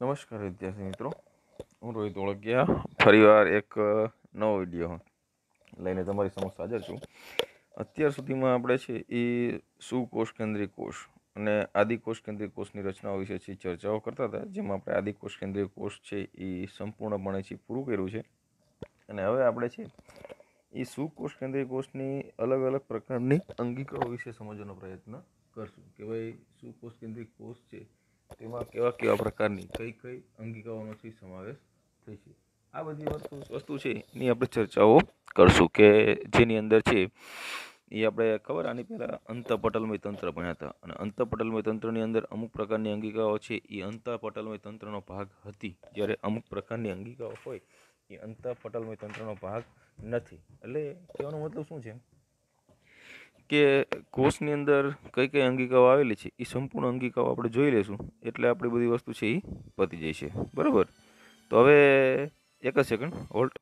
નમસ્કાર વિદ્યાર્થી મિત્રો હું રોહિત ઓળગિયા ફરીવાર એક નવો વિડીયો લઈને તમારી સમક્ષ હાજર છું અત્યાર સુધીમાં આપણે છે એ સુકોષ કેન્દ્રીય કોષ અને આદિકોષ કેન્દ્રીય કોષની રચનાઓ વિશે છે ચર્ચાઓ કરતા હતા જેમાં આપણે આદિકોષ કેન્દ્રિય કોષ છે એ સંપૂર્ણપણે છે પૂરું કર્યું છે અને હવે આપણે છે એ સુકોષ કેન્દ્રિય કોષની અલગ અલગ પ્રકારની અંગીકળો વિશે સમજવાનો પ્રયત્ન કરશું કે ભાઈ સુકોષ કેન્દ્રીય કોષ છે તેમાં કેવા કેવા પ્રકારની કઈ કઈ અંગિકાઓનો સમાવેશ થઈ છે આ બધી વસ્તુ વસ્તુ છે એની આપણે ચર્ચાઓ કરશું કે જેની અંદર છે એ આપણે ખબર આની પહેલાં અંતપટલમય તંત્ર ભણ્યા હતા અને અંતપટલમય તંત્રની અંદર અમુક પ્રકારની અંગિકાઓ છે એ અંતપટલમય તંત્રનો ભાગ હતી જ્યારે અમુક પ્રકારની અંગિકાઓ હોય એ અંતપટલમય તંત્રનો ભાગ નથી એટલે કહેવાનો મતલબ શું છે કે કોર્સની અંદર કઈ કઈ અંગિકાઓ આવેલી છે એ સંપૂર્ણ અંગિકાઓ આપણે જોઈ લઈશું એટલે આપણી બધી વસ્તુ છે એ પતી જશે બરાબર તો હવે એક જ સેકન્ડ હોલ્ટ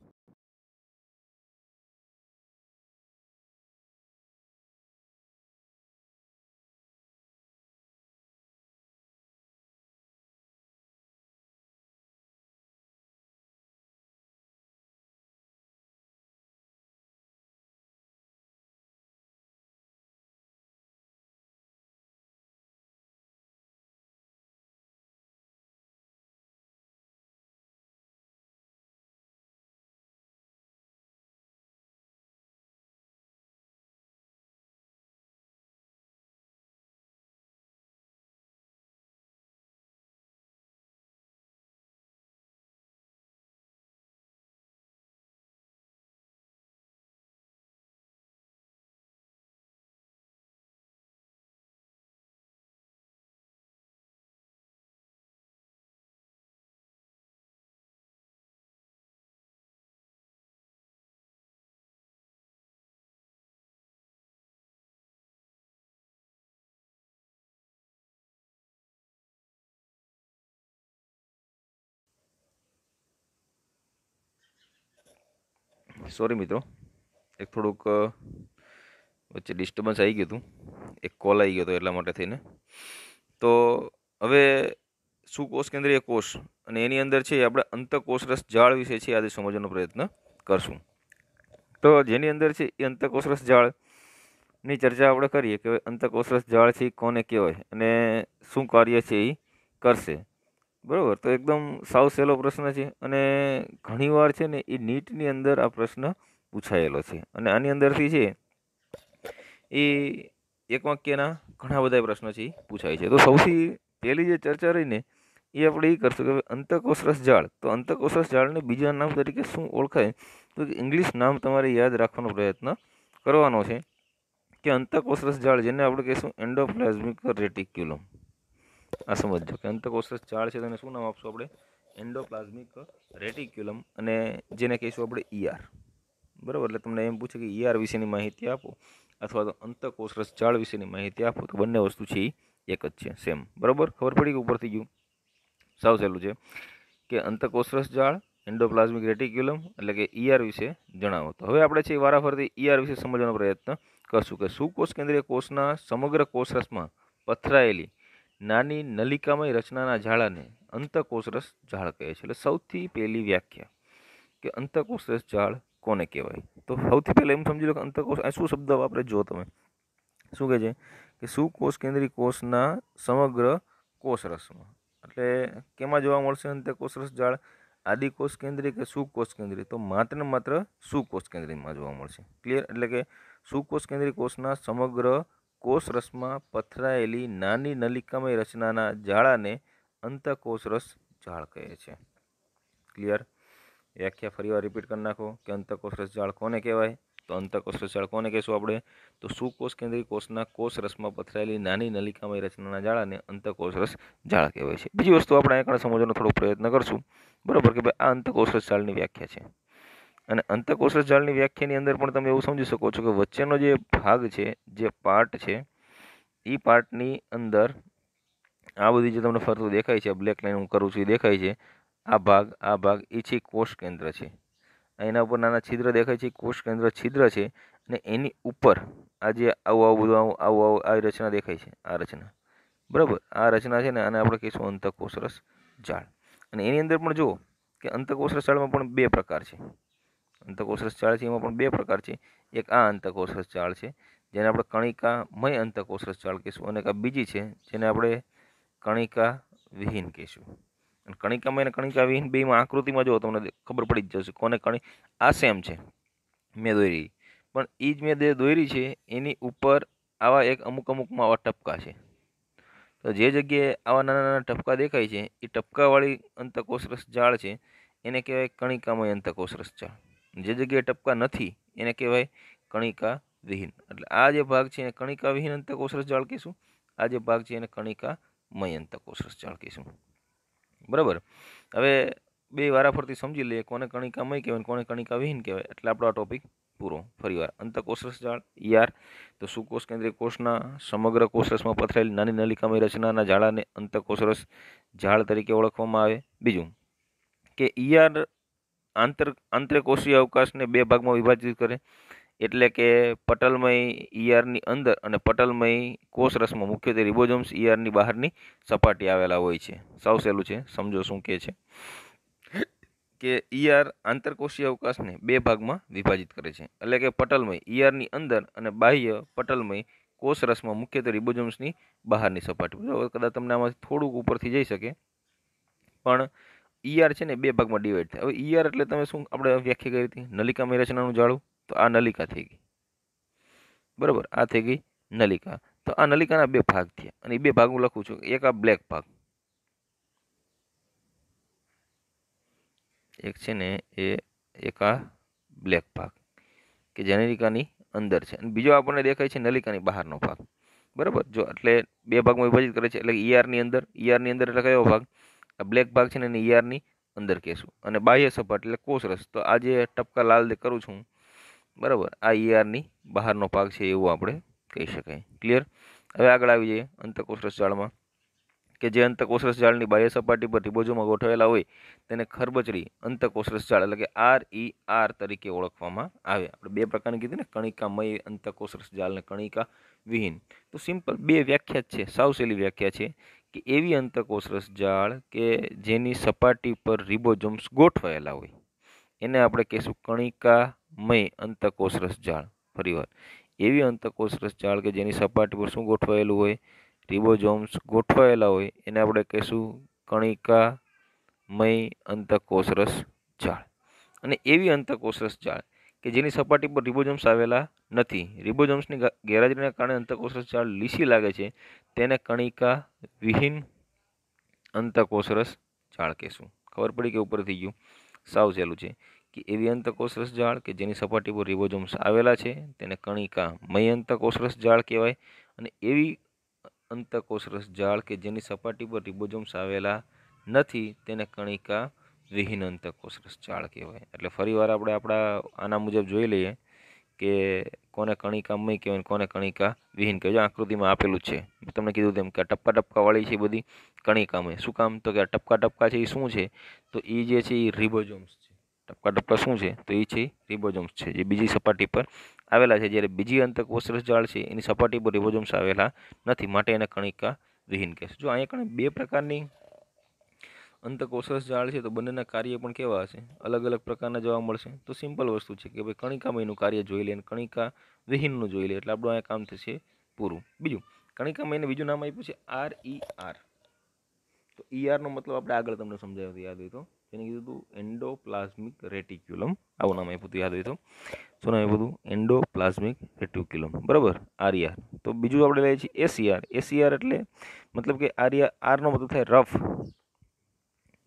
સોરી મિત્રો એક થોડુંક વચ્ચે ડિસ્ટર્બન્સ આવી ગયું હતું એક કોલ આવી ગયો હતો એટલા માટે થઈને તો હવે સુકોષ કેન્દ્રીય કોષ અને એની અંદર છે આપણે અંતકોષરસ જાળ વિશે છે આજે સમજવાનો પ્રયત્ન કરશું તો જેની અંદર છે એ અંતકોષરસ જાળની ચર્ચા આપણે કરીએ કે અંતકોષરસ જાળ છે કોને કહેવાય અને શું કાર્ય છે એ કરશે બરાબર તો એકદમ સાવ સહેલો પ્રશ્ન છે અને ઘણીવાર છે ને એ નીટની અંદર આ પ્રશ્ન પૂછાયેલો છે અને આની અંદરથી છે એ એક વાક્યના ઘણા બધા પ્રશ્નો છે પૂછાય છે તો સૌથી પહેલી જે ચર્ચા રહીને એ આપણે એ કરશું કે અંતકોષરસ જાળ તો અંતકોષરસ જાળને બીજા નામ તરીકે શું ઓળખાય તો ઇંગ્લિશ નામ તમારે યાદ રાખવાનો પ્રયત્ન કરવાનો છે કે અંતકોષરસ જાળ જેને આપણે કહીશું એન્ડોપ્લાઝમિક રેટિક્યુલમ આ સમજો કે અંતકોષ ઝાડ છે તેને શું નામ આપશું આપણે એન્ડોપ્લાઝમિક રેટિક્યુલમ અને જેને કહીશું આપણે ઈઆર e બરાબર એટલે તમને એમ પૂછે કે ઈઆર e વિશેની માહિતી આપો અથવા તો અંતકોષરસ ઝાડ વિશેની માહિતી આપો તો બંને વસ્તુ છે એ એક જ છે સેમ બરાબર ખબર પડી કે ઉપરથી ગયું સાવ સહેલું છે કે અંતકોષરસ જાળ એન્ડોપ્લાઝમિક રેટિક્યુલમ એટલે કે ઈઆર e વિશે જણાવો તો હવે આપણે છે વારાફરતી ઈઆર વિશે સમજવાનો પ્રયત્ન કરશું કે સુકોષ કેન્દ્રીય કોષના સમગ્ર કોષરસમાં પથરાયેલી નાની નલિકામય રચનાના ઝાડાને અંતકોષરસ જાળ કહે છે એટલે સૌથી પહેલી વ્યાખ્યા કે અંતકોષરસ ઝાડ કોને કહેવાય તો સૌથી પહેલાં એમ સમજી લો કે અંતકોષ આ શું શબ્દ વાપરે જો તમે શું કહે છે કે સુકોષ કેન્દ્રી કોષના સમગ્ર કોષરસમાં એટલે કેમાં જોવા મળશે અંતકોષરસ જાળ આદિકોષ કેન્દ્રી કે સુકોષ કેન્દ્રી તો માત્ર ને માત્ર સુકોષ કેન્દ્રીમાં જોવા મળશે ક્લિયર એટલે કે સુકોષ કેન્દ્રી કોષના સમગ્ર કોષરસમાં પથરાયેલી નાની નલિકામય રચનાના જાળાને અંતકોષરસ જાળ કહે છે ક્લિયર વ્યાખ્યા ફરીવાર રિપીટ કરી નાખો કે અંતકોષરસ જાળ કોને કહેવાય તો અંતકોષરસ જાળ કોને કહેશું આપણે તો સુકોષ કેન્દ્રીય કોષના કોષરસમાં પથરાયેલી નાની નલિકામય રચનાના જાળાને અંતકોષરસ જાળ કહેવાય છે બીજી વસ્તુ આપણે અહીંયા સમજવાનો થોડો પ્રયત્ન કરશું બરાબર કે ભાઈ આ અંતકોષરસ જાળની વ્યાખ્યા છે અને અંતકોષ જાળની વ્યાખ્યાની અંદર પણ તમે એવું સમજી શકો છો કે વચ્ચેનો જે ભાગ છે જે પાર્ટ છે એ પાર્ટની અંદર આ બધી જે તમને ફરતું દેખાય છે બ્લેક લાઇન હું કરું છું એ દેખાય છે આ ભાગ આ ભાગ એ છે કોષ કેન્દ્ર છે એના ઉપર નાના છિદ્ર દેખાય છે કોષ કેન્દ્ર છિદ્ર છે અને એની ઉપર આ જે આવું આવું બધું આવું આવું આવું આવી રચના દેખાય છે આ રચના બરાબર આ રચના છે ને અને આપણે કહીશું અંતકોષરસ જાળ અને એની અંદર પણ જુઓ કે અંતકોષરસ જાળમાં પણ બે પ્રકાર છે અંતકોષરસ ચાળ છે એમાં પણ બે પ્રકાર છે એક આ અંતકોષરસ ચાળ છે જેને આપણે કણિકામય અંતકોષરસ ચાળ કહીશું અને એક બીજી છે જેને આપણે કણિકા વિહીન કહીશું અને કણિકામય અને કણિકા વિહીન બેમાં આકૃતિમાં જો તમને ખબર પડી જ જશે કોને કણિ આ સેમ છે મેં દોરી પણ એ જ મેં દોરી છે એની ઉપર આવા એક અમુક અમુકમાં આવા ટપકા છે તો જે જગ્યાએ આવા નાના નાના ટપકા દેખાય છે એ ટપકાવાળી અંતકોષરસ જાળ છે એને કહેવાય કણિકામય અંતકોષરસ જાળ જે જગ્યાએ ટપકા નથી એને કહેવાય કણિકા વિહીન એટલે આ જે ભાગ છે એને કણિકા વિહીન અંતકોષરસ જાળકીશું આ જે ભાગ છે એને કણિકા મય અંતકોષરસ જાળકીશું બરાબર હવે બે વારાફરતી સમજી લઈએ કોને કણિકા મય કહેવાય કોને કણિકા વિહીન કહેવાય એટલે આપણો આ ટોપિક પૂરો ફરીવાર અંતકોષરસ જાળ યાર તો સુકોષ કેન્દ્રીય કોષના સમગ્ર કોષરસમાં પથરાયેલી નાની નલિકામય રચનાના જાળાને અંતકોષરસ ઝાળ તરીકે ઓળખવામાં આવે બીજું કે ઈઆર આંતર આંતરકોષીય અવકાશને બે ભાગમાં વિભાજિત કરે એટલે કે પટલમય ઈઆરની અંદર અને પટલમય કોષરસમાં મુખ્યત્વે રિબોઝોમ્સ ઈઆરની બહારની સપાટી આવેલા હોય છે સાવ સહેલું છે સમજો શું કહે છે કે ઈઆર આંતરકોષીય અવકાશને બે ભાગમાં વિભાજિત કરે છે એટલે કે પટલમય ઈઆરની અંદર અને બાહ્ય પટલમય કોષરસમાં મુખ્યત્વે રિબોઝોમ્સની બહારની સપાટી કદાચ તમને આમાંથી થોડુંક ઉપરથી જઈ શકે પણ ઈઆર છે ને બે ભાગમાં ડિવાઈડ થાય હવે ઈઆર એટલે તમે શું આપણે વ્યાખ્યા કરી હતી નલિકામાં રચનાનું જાળું તો આ નલિકા થઈ ગઈ બરાબર આ થઈ ગઈ નલિકા તો આ નલિકાના બે ભાગ થયા અને એ બે ભાગ હું લખું છું એક આ બ્લેક ભાગ એક છે ને એ એક આ બ્લેક ભાગ કે જે નલિકાની અંદર છે અને બીજો આપણને દેખાય છે નલિકાની બહારનો ભાગ બરાબર જો એટલે બે ભાગમાં વિભાજિત કરે છે એટલે ઈઆરની અંદર ઈઆરની અંદર એટલે કયો ભાગ આ બ્લેક ભાગ છે ને એને ઈઆરની અંદર કહેશું અને બાહ્ય સપાટ એટલે કોષરસ તો આ જે ટપકા લાલ દે કરું છું બરાબર આ ઈઆરની બહારનો ભાગ છે એવું આપણે કહી શકાય ક્લિયર હવે આગળ આવી જઈએ અંતકોષરસ જાળમાં કે જે અંતકોષરસ જાળની બાહ્ય સપાટી પર રિબોજોમાં ગોઠવેલા હોય તેને ખરબચડી અંતકોષરસ જાળ એટલે કે આર ઈ આર તરીકે ઓળખવામાં આવે આપણે બે પ્રકારની કીધી ને કણિકામય અંતકોષરસ જાળને કણિકા વિહીન તો સિમ્પલ બે વ્યાખ્યા જ છે સાવ સહેલી વ્યાખ્યા છે કે એવી અંતકોષરસ જાળ કે જેની સપાટી પર રિબોઝોમ્સ ગોઠવાયેલા હોય એને આપણે કહીશું કણિકામય અંતકોષરસ જાળ ફરીવાર એવી અંતકોષરસ જાળ કે જેની સપાટી પર શું ગોઠવાયેલું હોય રિબોઝોમ્સ ગોઠવાયેલા હોય એને આપણે કહીશું કણિકામય અંતકોષરસ જાળ અને એવી અંતકોષરસ જાળ કે જેની સપાટી પર રિબોઝોમ્સ આવેલા નથી રિબોઝોમ્સની ગેરહાજરીના કારણે અંતકોષરસ જાળ લીસી લાગે છે તેને કણિકા વિહીન અંતકોષરસ જાળ કહેશું ખબર પડી કે ઉપર થઈ ગયું સાવ સહેલું છે કે એવી અંતકોષરસ જાળ કે જેની સપાટી પર રિબોઝોમ્સ આવેલા છે તેને કણિકા મય અંતકોષરસ જાળ કહેવાય અને એવી અંતકોષરસ જાળ કે જેની સપાટી પર રિબોઝોમ્સ આવેલા નથી તેને કણિકા વિહીન અંતકોષરસ ચાળ કહેવાય એટલે ફરીવાર આપણે આપણા આના મુજબ જોઈ લઈએ કે કોને કણિકામય મય કહેવાય કોને કણિકા વિહીન કહેવાય આકૃતિમાં આપેલું છે મેં તમને કીધું તેમ કે આ ટપકા ટપકાવાળી છે બધી કણિકામય શું કામ તો કે આ ટપકા ટપકા છે એ શું છે તો એ જે છે એ રિબોઝોમ્સ છે ટપકા ટપકા શું છે તો એ છે રિબોઝોમ્સ છે જે બીજી સપાટી પર આવેલા છે જ્યારે બીજી અંતક અંતકોષરસ જાળ છે એની સપાટી પર રિબોઝોમ્સ આવેલા નથી માટે એને કણિકા વિહીન કહેશે જો અહીંયા કણે બે પ્રકારની અંતકોષરસ જાળ છે તો બંનેના કાર્ય પણ કેવા હશે અલગ અલગ પ્રકારના જોવા મળશે તો સિમ્પલ વસ્તુ છે કે ભાઈ કણિકામયનું કાર્ય જોઈ લે અને કણિકા વિહીનનું જોઈ લે એટલે આપણું અહીંયા કામ થશે પૂરું બીજું કણિકામયને બીજું નામ આપ્યું છે આર ઈ આર તો ઈ e આરનો મતલબ આપણે આગળ તમને સમજાવ્યો યાદ હોય તો એને કીધું હતું એન્ડોપ્લાઝમિક રેટિક્યુલમ આવું નામ આપ્યું હતું યાદ હોય તો શું નામ આપ્યું હતું એન્ડોપ્લાઝમિક રેટિક્યુલમ બરાબર આરઈઆર e તો બીજું આપણે લઈએ છીએ એસીઆર એસીઆર e એટલે મતલબ કે આરઈઆર આરનો મતલબ થાય રફ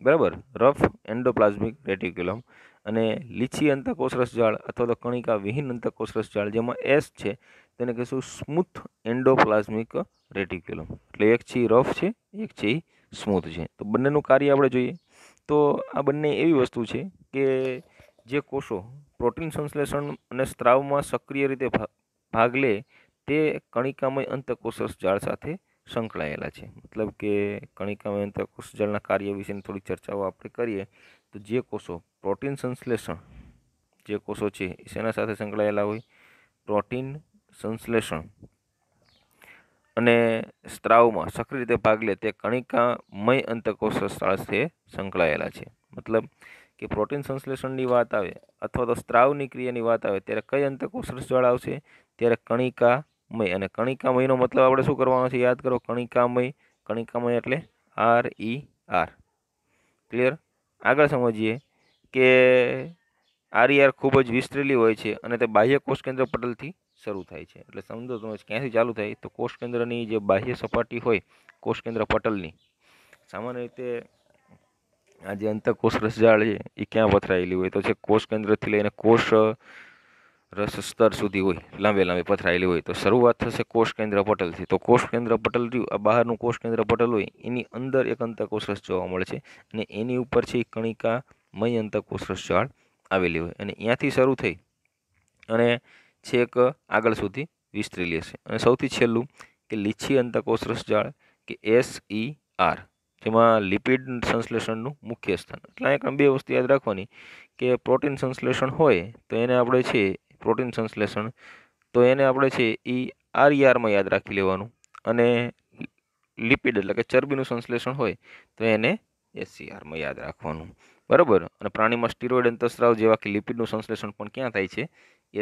બરાબર રફ એન્ડોપ્લાઝમિક રેટિક્યુલમ અને લીછી અંતકોષરસ જાળ અથવા તો કણિકા વિહીન અંતકોષરસ જાળ જેમાં એસ છે તેને કહીશું સ્મૂથ એન્ડોપ્લાઝમિક રેટિક્યુલમ એટલે એક છે રફ છે એક છે સ્મૂથ છે તો બંનેનું કાર્ય આપણે જોઈએ તો આ બંને એવી વસ્તુ છે કે જે કોષો પ્રોટીન સંશ્લેષણ અને સ્ત્રાવમાં સક્રિય રીતે ભાગ લે તે કણિકામય અંતકોષરસ જાળ સાથે સંકળાયેલા છે મતલબ કે કણિકા મહેનતા કોષજળના કાર્ય વિશેની થોડી ચર્ચાઓ આપણે કરીએ તો જે કોષો પ્રોટીન સંશ્લેષણ જે કોષો છે એ શેના સાથે સંકળાયેલા હોય પ્રોટીન સંશ્લેષણ અને સ્ત્રાવમાં સક્રિય રીતે ભાગ લે તે કણિકામય અંતકોષ સાથે સંકળાયેલા છે મતલબ કે પ્રોટીન સંશ્લેષણની વાત આવે અથવા તો સ્ત્રાવની ક્રિયાની વાત આવે ત્યારે કઈ અંતકોષ જળ આવશે ત્યારે કણિકા મય અને કણિકામયનો મતલબ આપણે શું કરવાનો છે યાદ કરો કણિકામય કણિકામય એટલે આર ઈ આર ક્લિયર આગળ સમજીએ કે આરઈઆર ખૂબ જ વિસ્તરેલી હોય છે અને તે બાહ્ય કોષકેન્દ્ર પટલથી શરૂ થાય છે એટલે સમજો તમે ક્યાંથી ચાલુ થાય તો કોષકેન્દ્રની જે બાહ્ય સપાટી હોય કોષકેન્દ્ર પટલની સામાન્ય રીતે આ જે અંતઃકોષ રસજાળ છે એ ક્યાં પથરાયેલી હોય તો છે કોષકેન્દ્રથી લઈને કોષ રસ સ્તર સુધી હોય લાંબે લાંબે પથરાયેલી હોય તો શરૂઆત થશે કોષ કેન્દ્ર પટલથી તો કોષ કેન્દ્ર પટલ રહ્યું આ બહારનું કોષ કેન્દ્ર પટલ હોય એની અંદર એક અંતકોષ જોવા મળે છે અને એની ઉપર છે કણિકા મય રસ જાળ આવેલી હોય અને ત્યાંથી શરૂ થઈ અને છેક આગળ સુધી વિસ્તરી લેશે અને સૌથી છેલ્લું કે લીછી અંતકોષરસ જાળ કે એસ ઈ આર જેમાં લિપિડ સંશ્લેષણનું મુખ્ય સ્થાન એટલે અહીંયા બે વસ્તુ યાદ રાખવાની કે પ્રોટીન સંશ્લેષણ હોય તો એને આપણે છે પ્રોટીન સંશ્લેષણ તો એને આપણે છે એ આરઈઆરમાં યાદ રાખી લેવાનું અને લિપિડ એટલે કે ચરબીનું સંશ્લેષણ હોય તો એને એસસીઆરમાં યાદ રાખવાનું બરાબર અને પ્રાણીમાં સ્ટીરોઇડ અંતસ્ત્રાવ જેવા કે લિપિડનું સંશ્લેષણ પણ ક્યાં થાય છે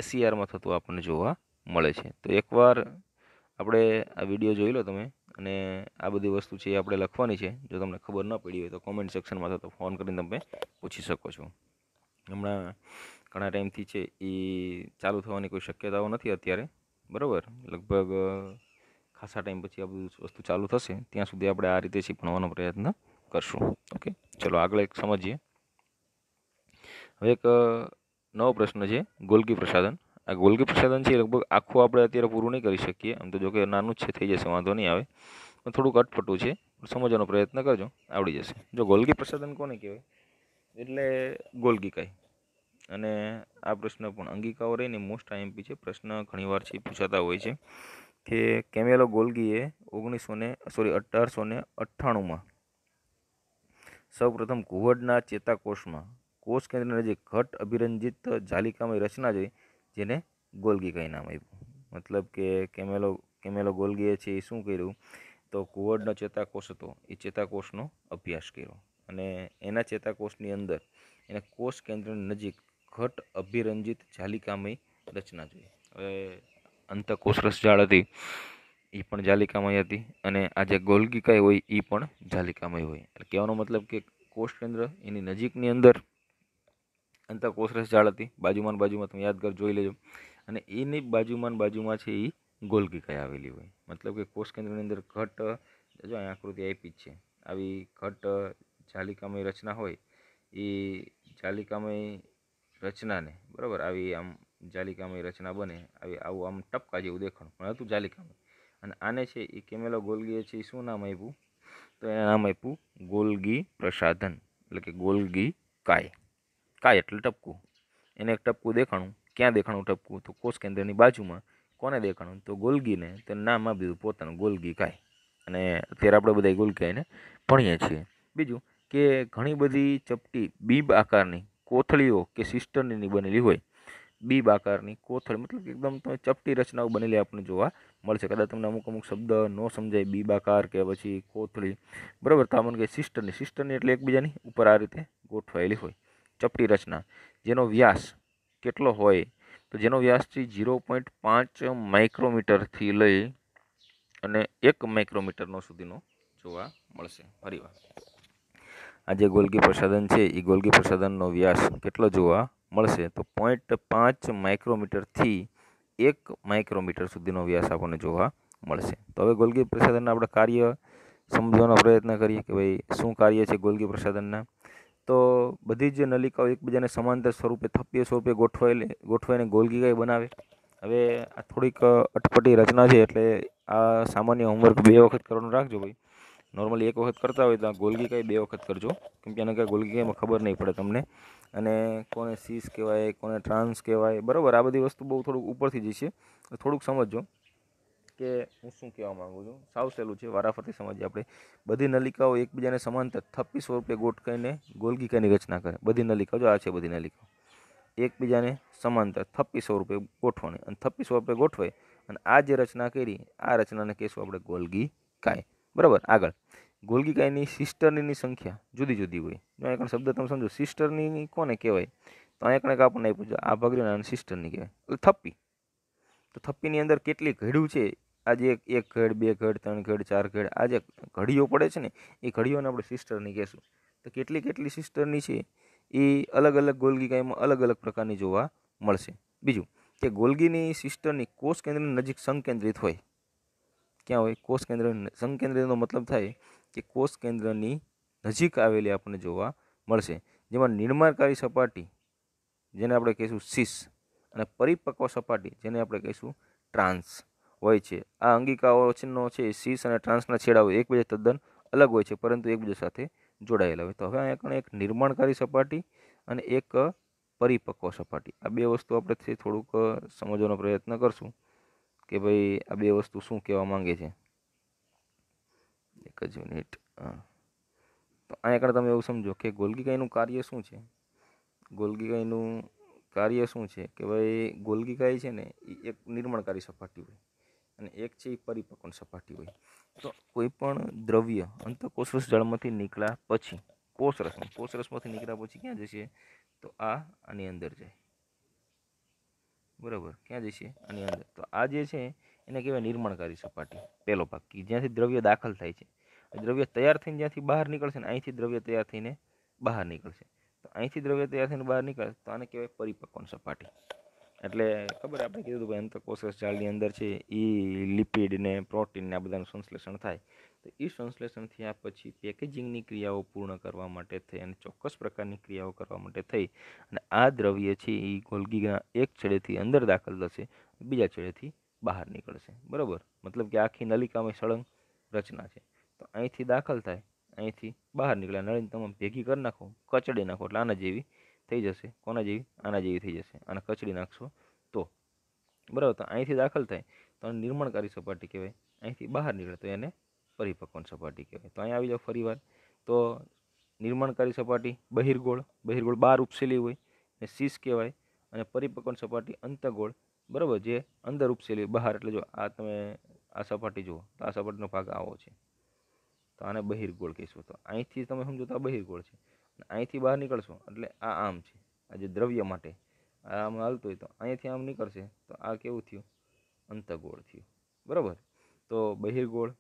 એસસીઆરમાં થતું આપણને જોવા મળે છે તો એકવાર આપણે આ વિડીયો જોઈ લો તમે અને આ બધી વસ્તુ છે એ આપણે લખવાની છે જો તમને ખબર ન પડી હોય તો કોમેન્ટ સેક્શનમાં તો ફોન કરીને તમે પૂછી શકો છો હમણાં ઘણા ટાઈમથી છે એ ચાલુ થવાની કોઈ શક્યતાઓ નથી અત્યારે બરાબર લગભગ ખાસા ટાઈમ પછી આ બધું વસ્તુ ચાલુ થશે ત્યાં સુધી આપણે આ રીતે છે ભણવાનો પ્રયત્ન કરશું ઓકે ચલો આગળ એક સમજીએ હવે એક નવો પ્રશ્ન છે ગોલકી પ્રસાદન આ ગોલકી પ્રસાધન છે લગભગ આખું આપણે અત્યારે પૂરું નહીં કરી શકીએ આમ તો કે નાનું જ છે થઈ જશે વાંધો નહીં આવે પણ થોડુંક અટપટું છે સમજવાનો પ્રયત્ન કરજો આવડી જશે જો ગોલકી પ્રસાધન કોને કહેવાય એટલે ગોલકી કાંઈ અને આ પ્રશ્ન પણ અંગિકાઓ રહીને મોસ્ટ આઈએમપી છે પ્રશ્ન ઘણીવાર છે પૂછાતા હોય છે કે કેમેલો ગોલગીએ ઓગણીસો ને સોરી અઢારસો ને અઠ્ઠાણુંમાં સૌપ્રથમ ઘુવડના ચેતાકોષમાં કોષ કેન્દ્ર નજીક ઘટ અભિરંજિત જાલિકામય રચના જોઈ જેને ગોલગી કંઈ નામ આપ્યું મતલબ કે કેમેલો કેમેલો ગોલગીએ છે એ શું કર્યું તો ઘુવડનો ચેતાકોષ હતો એ ચેતાકોષનો અભ્યાસ કર્યો અને એના ચેતાકોષની અંદર એને કોષ કેન્દ્રની નજીક ઘટ અભિરંજિત જાલિકામય રચના જોઈએ હવે અંતકોષ જાળ હતી એ પણ જાલિકામય હતી અને આ જે ગોલગીકાય હોય એ પણ જાલિકામય હોય એટલે કહેવાનો મતલબ કે કોષ કેન્દ્ર એની નજીકની અંદર અંતકોષ જાળ હતી બાજુમાં બાજુમાં તમે યાદગાર જોઈ લેજો અને એની બાજુમાં બાજુમાં છે એ ગોલગીકાય આવેલી હોય મતલબ કે કોષ કેન્દ્રની અંદર ઘટ જો અહીં આકૃતિ આપી જ છે આવી ઘટ જાલિકામય રચના હોય એ જાલિકામય રચનાને બરાબર આવી આમ જાલિકામય રચના બને આવી આવું આમ ટપકા જેવું દેખાણું પણ હતું જાલિકામય અને આને છે એ કેમેલો ગોલગીએ છે શું નામ આપ્યું તો એને નામ આપ્યું ગોલગી પ્રસાધન એટલે કે ગોલગી કાય કાય એટલે ટપકું એને એક ટપકું દેખાણું ક્યાં દેખાણું ટપકું તો કોષ કેન્દ્રની બાજુમાં કોને દેખાણું તો ગોલગીને તો નામ આપ્યું દીધું પોતાનું ગોલગી કાય અને અત્યારે આપણે બધા ગોલગીને ભણીએ છીએ બીજું કે ઘણી બધી ચપટી બીબ આકારની કોથળીઓ કે સિસ્ટરની બનેલી હોય બી બાકારની કોથળી મતલબ એકદમ તમે ચપટી રચનાઓ બનેલી આપણને જોવા મળશે કદાચ તમને અમુક અમુક શબ્દ ન સમજાય બી બાકાર કે પછી કોથળી બરાબર તો કે સિસ્ટરની સિસ્ટરની એટલે એકબીજાની ઉપર આ રીતે ગોઠવાયેલી હોય ચપટી રચના જેનો વ્યાસ કેટલો હોય તો જેનો વ્યાસથી ઝીરો પોઈન્ટ પાંચ માઇક્રોમીટરથી લઈ અને એક માઇક્રોમીટરનો સુધીનો જોવા મળશે ફરી વાર આ જે ગોલગી સદન છે એ ગોલગી સદનનો વ્યાસ કેટલો જોવા મળશે તો પોઈન્ટ પાંચ માઇક્રોમીટરથી એક માઇક્રોમીટર સુધીનો વ્યાસ આપણને જોવા મળશે તો હવે ગોલગી પ્રસાધનના આપણે કાર્ય સમજવાનો પ્રયત્ન કરીએ કે ભાઈ શું કાર્ય છે ગોલગી પ્રસાધનના તો બધી જ નલિકાઓ એકબીજાને સમાંતર સ્વરૂપે થપ્પીય સ્વરૂપે ગોઠવાયેલી ગોઠવાઈને ગોલગી ગોલકીકાઈ બનાવે હવે આ થોડીક અટપટી રચના છે એટલે આ સામાન્ય હોમવર્ક બે વખત કરવાનું રાખજો ભાઈ નોર્મલી એક વખત કરતા હોય તો ગોલગી કાંઈ બે વખત કરજો કેમ કે આને કાંઈ ગોલગી કાંઈમાં ખબર નહીં પડે તમને અને કોને સીસ કહેવાય કોને ટ્રાન્સ કહેવાય બરાબર આ બધી વસ્તુ બહુ થોડુંક ઉપરથી જ છે થોડુંક સમજજો કે હું શું કહેવા માગું છું સાવ સહેલું છે વારાફરતી સમજીએ આપણે બધી નલિકાઓ એકબીજાને સમાંતર થપ્પી સ્વરૂપે ગોઠકાઈને ગોલગીકાની રચના કરે બધી નલિકાઓ જો આ છે બધી નલિકાઓ એકબીજાને સમાંતર થપ્પી સ્વરૂપે ગોઠવાની અને થપ્પી સ્વરૂપે ગોઠવાય અને આ જે રચના કરી આ રચનાને કહેશું આપણે ગોલગી કાંઈ બરાબર આગળ ગોલગીકાયની સિસ્ટરની સંખ્યા જુદી જુદી હોય જો એક શબ્દ તમે સમજો સિસ્ટરની કોને કહેવાય તો અહીંયા કણક આપણને પૂછો આ ભગરીના અને સિસ્ટરની કહેવાય એટલે થપ્પી તો થપ્પીની અંદર કેટલી ઘડ્યું છે આજે એક ઘડ બે ઘડ ત્રણ ઘડ ચાર ઘડ આ જે ઘડીઓ પડે છે ને એ ઘડીઓને આપણે સિસ્ટરની કહેશું તો કેટલી કેટલી સિસ્ટરની છે એ અલગ અલગ ગોલગીકાયમાં અલગ અલગ પ્રકારની જોવા મળશે બીજું કે ગોલગીની સિસ્ટરની કોષ કેન્દ્રની નજીક સંકેન્દ્રિત હોય ક્યાં હોય કોષ કેન્દ્ર સંકેન્દ્રનો મતલબ થાય કે કોષ કેન્દ્રની નજીક આવેલી આપણને જોવા મળશે જેમાં નિર્માણકારી સપાટી જેને આપણે કહીશું શીશ અને પરિપક્વ સપાટી જેને આપણે કહીશું ટ્રાન્સ હોય છે આ અંગિકાઓ ચિહ્નો છે શીશ અને ટ્રાન્સના છેડાઓ એકબીજા તદ્દન અલગ હોય છે પરંતુ એકબીજા સાથે જોડાયેલા હોય તો હવે અહીંયા કણે એક નિર્માણકારી સપાટી અને એક પરિપક્વ સપાટી આ બે વસ્તુ આપણે થોડુંક સમજવાનો પ્રયત્ન કરશું કે ભાઈ આ બે વસ્તુ શું કહેવા માંગે છે એક જ યુનિટ હા તો અહીંયા આગળ તમે એવું સમજો કે ગોલગીકાઈનું કાર્ય શું છે ગોલગીકાઈનું કાર્ય શું છે કે ભાઈ ગોલગીકાઈ છે ને એ એક નિર્માણકારી સપાટી હોય અને એક છે એ પરિપક્વ સપાટી હોય તો કોઈ પણ દ્રવ્ય અંતકોષરસ જળમાંથી નીકળ્યા પછી કોષરસ કોષરસમાંથી નીકળ્યા પછી ક્યાં જશે તો આ આની અંદર જાય બરાબર ક્યાં જશે આની અંદર તો આ જે છે એને કહેવાય નિર્માણકારી સપાટી પહેલો ભાગ કે જ્યાંથી દ્રવ્ય દાખલ થાય છે દ્રવ્ય તૈયાર થઈને જ્યાંથી બહાર નીકળશે ને અહીંથી દ્રવ્ય તૈયાર થઈને બહાર નીકળશે તો અહીંથી દ્રવ્ય તૈયાર થઈને બહાર નીકળે તો આને કહેવાય પરિપક્વન સપાટી એટલે ખબર આપણે કીધું હતું ભાઈ અંતકોષરસ જાળની અંદર છે એ લિપિડ ને પ્રોટીન ને આ બધાનું સંશ્લેષણ થાય તો એ સંશ્લેષણ થયા પછી પેકેજિંગની ક્રિયાઓ પૂર્ણ કરવા માટે થઈ અને ચોક્કસ પ્રકારની ક્રિયાઓ કરવા માટે થઈ અને આ દ્રવ્ય છે એ ગોલગીના એક છેડેથી અંદર દાખલ થશે બીજા છેડેથી બહાર નીકળશે બરાબર મતલબ કે આખી નલિકામાં સળંગ રચના છે તો અહીંથી દાખલ થાય અહીંથી બહાર નીકળે નળીને તમે ભેગી કરી નાખો કચડી નાખો એટલે આના જેવી થઈ જશે કોના જેવી આના જેવી થઈ જશે અને કચડી નાખશો તો બરાબર તો અહીંથી દાખલ થાય તો નિર્માણકારી સપાટી કહેવાય અહીંથી બહાર નીકળે તો એને પરિપક્વન સપાટી કહેવાય તો અહીંયા આવી જાઓ ફરીવાર તો નિર્માણકારી સપાટી બહિર્ગોળ બહિર્ગોળ બહાર ઉપસેલી હોય ને શીશ કહેવાય અને પરિપક્વન સપાટી અંતગોળ બરાબર જે અંદર ઉપસેલી બહાર એટલે જો આ તમે આ સપાટી જુઓ તો આ સપાટીનો ભાગ આવો છે તો આને બહિર્ગોળ કહીશું તો અહીંથી તમે સમજો તો આ બહિર્ગોળ છે અહીંથી બહાર નીકળશો એટલે આ આમ છે આ જે દ્રવ્ય માટે આમ હાલતું હોય તો અહીંથી આમ નીકળશે તો આ કેવું થયું અંતગોળ થયું બરાબર તો બહિર્ગોળ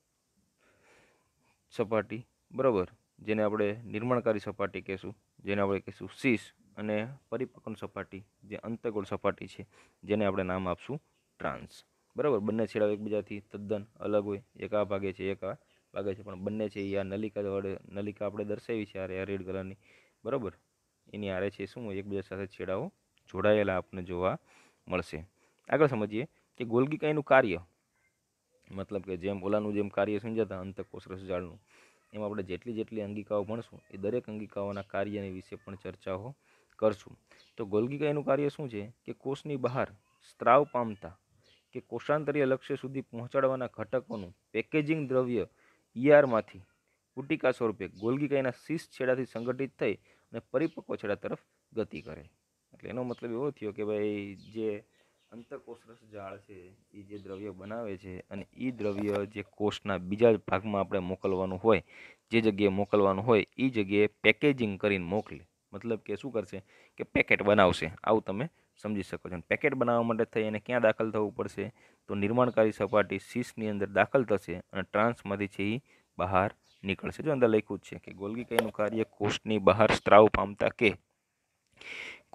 સપાટી બરાબર જેને આપણે નિર્માણકારી સપાટી કહીશું જેને આપણે કહીશું શીશ અને પરિપક્વન સપાટી જે અંતગોળ સપાટી છે જેને આપણે નામ આપશું ટ્રાન્સ બરાબર બંને છેડા એકબીજાથી તદ્દન અલગ હોય એક આ ભાગે છે એક આ ભાગે છે પણ બંને છે એ આ નલિકા વડે નલિકા આપણે દર્શાવી છે આ રેડ કલરની બરાબર એની આરે છે શું એકબીજા સાથે છેડાઓ જોડાયેલા આપણને જોવા મળશે આગળ સમજીએ કે કાંઈનું કાર્ય મતલબ કે જેમ ઓલાનું જેમ કાર્ય સમજાતા અંતકોષ રસજાળનું એમ આપણે જેટલી જેટલી અંગિકાઓ ભણશું એ દરેક અંગિકાઓના કાર્યને વિશે પણ ચર્ચાઓ કરશું તો ગોલગીકા એનું કાર્ય શું છે કે કોષની બહાર સ્ત્રાવ પામતા કે કોષાંતરીય લક્ષ્ય સુધી પહોંચાડવાના ઘટકોનું પેકેજિંગ દ્રવ્ય ઈઆરમાંથી કુટિકા સ્વરૂપે ગોલ્ગિકાના શીશ છેડાથી સંગઠિત થઈ અને પરિપક્વ છેડા તરફ ગતિ કરે એટલે એનો મતલબ એવો થયો કે ભાઈ જે અંતકોષરસ જાળ છે એ જે દ્રવ્ય બનાવે છે અને એ દ્રવ્ય જે કોષના બીજા ભાગમાં આપણે મોકલવાનું હોય જે જગ્યાએ મોકલવાનું હોય એ જગ્યાએ પેકેજિંગ કરીને મોકલે મતલબ કે શું કરશે કે પેકેટ બનાવશે આવું તમે સમજી શકો છો પેકેટ બનાવવા માટે થઈ એને ક્યાં દાખલ થવું પડશે તો નિર્માણકારી સપાટી શીશની અંદર દાખલ થશે અને ટ્રાન્સમાંથી છે એ બહાર નીકળશે જો અંદર લખ્યું જ છે કે ગોલ્ગી કઈનું કાર્ય કોષની બહાર સ્ત્રાવ પામતા કે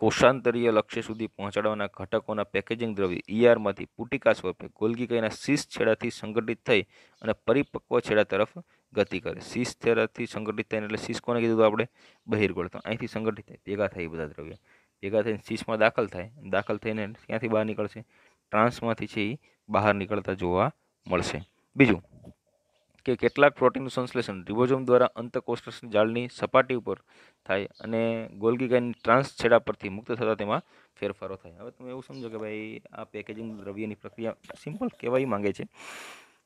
કોષાંતરીય લક્ષ્ય સુધી પહોંચાડવાના ઘટકોના પેકેજિંગ દ્રવ્ય ઈઆરમાંથી e પુટિકા સ્વરૂપે ગોલગીકાઈના શીશ છેડાથી સંગઠિત થઈ અને પરિપક્વ છેડા તરફ ગતિ કરે શીશ છેડાથી સંગઠિત થઈને એટલે શીશ કોને કીધું આપણે બહિર્ગોળ તો અહીંથી સંગઠિત થાય ભેગા થાય બધા દ્રવ્ય ભેગા થઈને શીશમાં દાખલ થાય દાખલ થઈને ક્યાંથી બહાર નીકળશે ટ્રાન્સમાંથી છે એ બહાર નીકળતા જોવા મળશે બીજું કે કેટલાક પ્રોટીનનું સંશ્લેષણ રિબોઝોમ દ્વારા અંતકોષ્ઠની જાળની સપાટી ઉપર થાય અને ગોલગીગાઈન ટ્રાન્સ છેડા પરથી મુક્ત થતાં તેમાં ફેરફારો થાય હવે તમે એવું સમજો કે ભાઈ આ પેકેજિંગ દ્રવ્યની પ્રક્રિયા સિમ્પલ કહેવાય માંગે છે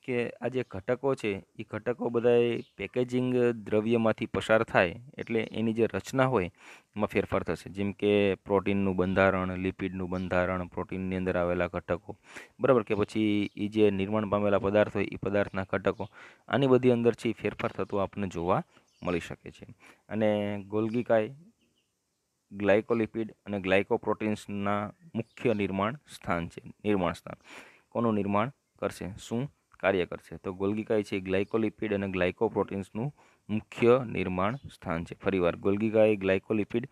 કે આ જે ઘટકો છે એ ઘટકો બધાએ પેકેજિંગ દ્રવ્યમાંથી પસાર થાય એટલે એની જે રચના હોય એમાં ફેરફાર થશે જેમ કે પ્રોટીનનું બંધારણ લિપિડનું બંધારણ પ્રોટીનની અંદર આવેલા ઘટકો બરાબર કે પછી એ જે નિર્માણ પામેલા પદાર્થ હોય એ પદાર્થના ઘટકો આની બધી અંદરથી ફેરફાર થતો આપણને જોવા મળી શકે છે અને ગોલ્ગીકાય ગ્લાયકોલિપિડ અને ગ્લાયકોપ્રોટીન્સના મુખ્ય નિર્માણ સ્થાન છે નિર્માણ સ્થાન કોનું નિર્માણ કરશે શું કાર્ય કરશે તો ગોલ્ગીકાય છે ગ્લાયકોલિપિડ અને ગ્લાયકોપ્રોટીન્સનું મુખ્ય નિર્માણ સ્થાન છે ફરીવાર ગોલ્ગીકા એ ગ્લાયકોલિપિડ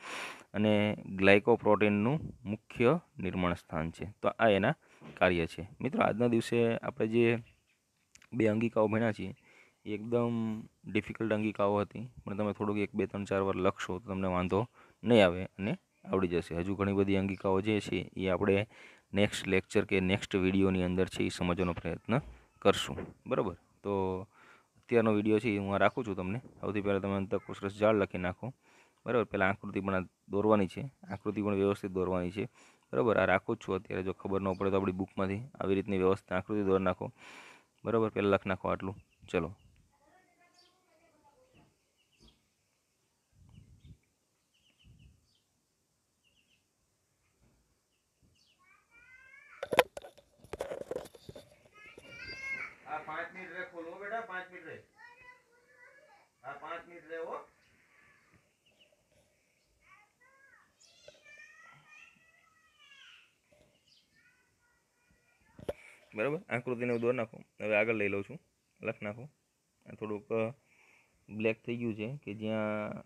અને ગ્લાયકોપ્રોટીનનું મુખ્ય નિર્માણ સ્થાન છે તો આ એના કાર્ય છે મિત્રો આજના દિવસે આપણે જે બે અંગિકાઓ ભણ્યા છીએ એકદમ ડિફિકલ્ટ અંગિકાઓ હતી પણ તમે થોડુંક એક બે ત્રણ ચાર વાર લખશો તો તમને વાંધો નહીં આવે અને આવડી જશે હજુ ઘણી બધી અંગિકાઓ જે છે એ આપણે નેક્સ્ટ લેક્ચર કે નેક્સ્ટ વિડીયોની અંદર છે એ સમજવાનો પ્રયત્ન કરશું બરાબર તો અત્યારનો વિડીયો છે એ હું રાખું છું તમને સૌથી પહેલાં તમે અંદર કોશરસ ઝાડ લખી નાખો બરાબર પહેલાં આકૃતિ પણ દોરવાની છે આકૃતિ પણ વ્યવસ્થિત દોરવાની છે બરાબર આ રાખું જ છું અત્યારે જો ખબર ન પડે તો આપણી બુકમાંથી આવી રીતની વ્યવસ્થા આકૃતિ દોર નાખો બરાબર પહેલાં લખ નાખો આટલું ચલો પાંચ મિનિટ રહે હા પાંચ મિનિટ રહેવો બરાબર આકૃતિને હું દોર નાખો હવે આગળ લઈ લઉં છું લખી નાખો આ થોડુંક બ્લેક થઈ ગયું છે કે જ્યાં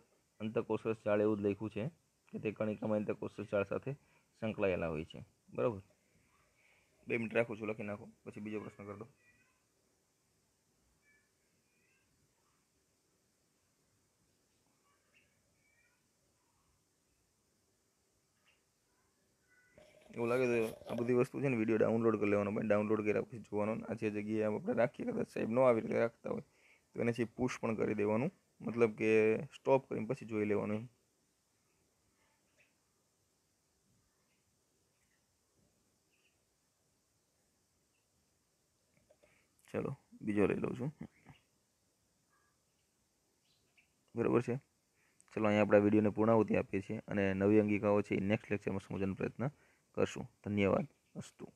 અંતકોષ ચાળ એવું જ લખ્યું છે કે તે કણિકામાં અંતકોષરસ ચાળ સાથે સંકળાયેલા હોય છે બરાબર બે મિનિટ રાખું છું લખી નાખો પછી બીજો પ્રશ્ન કરી દઉં એવું લાગે તો આ બધી વસ્તુ છે ને વિડીયો ડાઉનલોડ કરી લેવાનો પણ ડાઉનલોડ કર્યા પછી જોવાનો આ જે જગ્યાએ આપણે રાખીએ કદાચ સાહેબ ન આવી રીતે રાખતા હોય તો એને છે પુશ પણ કરી દેવાનું મતલબ કે સ્ટોપ કરીને પછી જોઈ લેવાનું ચાલો બીજો લઈ લઉં છું બરાબર છે ચાલો અહીંયા આપણે વિડીયોને પૂર્ણાવતી આપીએ છીએ અને નવી અંગિકાઓ છે એ નેક્સ્ટ લેક્ચરમાં સમજવાનો પ્રયત્ન કરશું ધન્યવાદ અસ્તુ